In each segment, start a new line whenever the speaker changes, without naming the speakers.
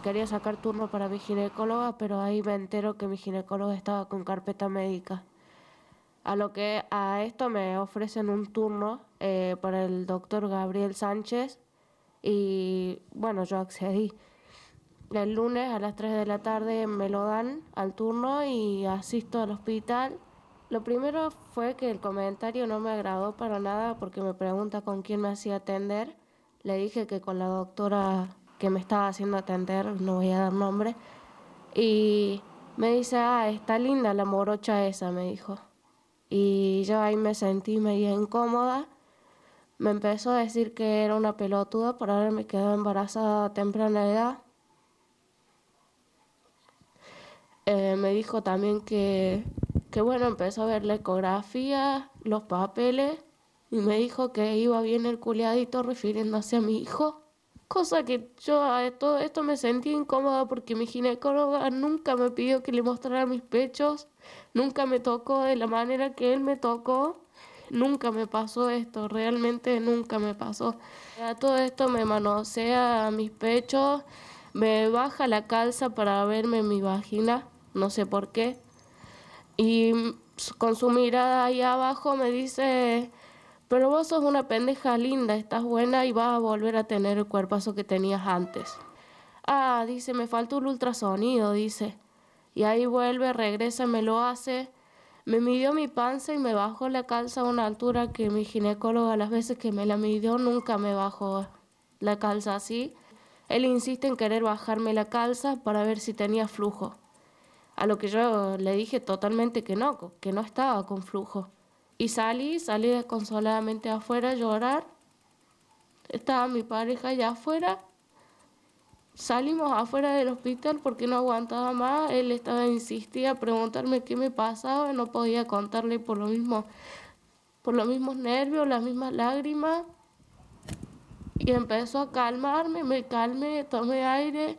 Quería sacar turno para mi ginecóloga, pero ahí me entero que mi ginecóloga estaba con carpeta médica. A lo que a esto me ofrecen un turno eh, para el doctor Gabriel Sánchez y bueno, yo accedí. El lunes a las 3 de la tarde me lo dan al turno y asisto al hospital. Lo primero fue que el comentario no me agradó para nada porque me pregunta con quién me hacía atender. Le dije que con la doctora que me estaba haciendo atender, no voy a dar nombre, y me dice, ah, está linda la morocha esa, me dijo. Y yo ahí me sentí medio incómoda. Me empezó a decir que era una pelotuda por haberme quedado embarazada a temprana edad. Eh, me dijo también que, que, bueno, empezó a ver la ecografía, los papeles, y me dijo que iba bien el culiadito refiriéndose a mi hijo. Cosa que yo a todo esto me sentí incómoda porque mi ginecóloga nunca me pidió que le mostrara mis pechos, nunca me tocó de la manera que él me tocó, nunca me pasó esto, realmente nunca me pasó. A todo esto me manosea mis pechos, me baja la calza para verme mi vagina, no sé por qué, y con su mirada ahí abajo me dice pero vos sos una pendeja linda, estás buena y vas a volver a tener el cuerpazo que tenías antes. Ah, dice, me falta un ultrasonido, dice. Y ahí vuelve, regresa, me lo hace. Me midió mi panza y me bajó la calza a una altura que mi ginecóloga las veces que me la midió nunca me bajó la calza así. Él insiste en querer bajarme la calza para ver si tenía flujo. A lo que yo le dije totalmente que no, que no estaba con flujo. Y salí, salí desconsoladamente afuera a llorar. Estaba mi pareja allá afuera. Salimos afuera del hospital porque no aguantaba más. Él estaba insistía a preguntarme qué me pasaba. No podía contarle por lo mismo, por los mismos nervios, las mismas lágrimas. Y empezó a calmarme, me calmé, tomé aire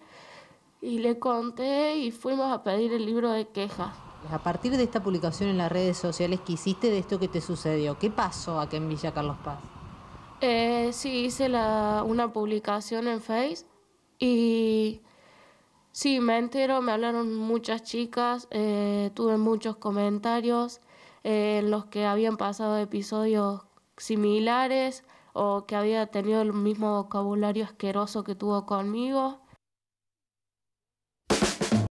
y le conté y fuimos a pedir el libro de quejas. Pues, a partir de esta publicación en las redes sociales que hiciste de esto que te sucedió. ¿Qué pasó acá en Villa Carlos Paz? Eh, sí, hice una publicación en Face y sí, me entero, me hablaron muchas chicas, eh, tuve muchos comentarios eh, en los que habían pasado episodios similares o que había tenido el mismo vocabulario asqueroso que tuvo conmigo.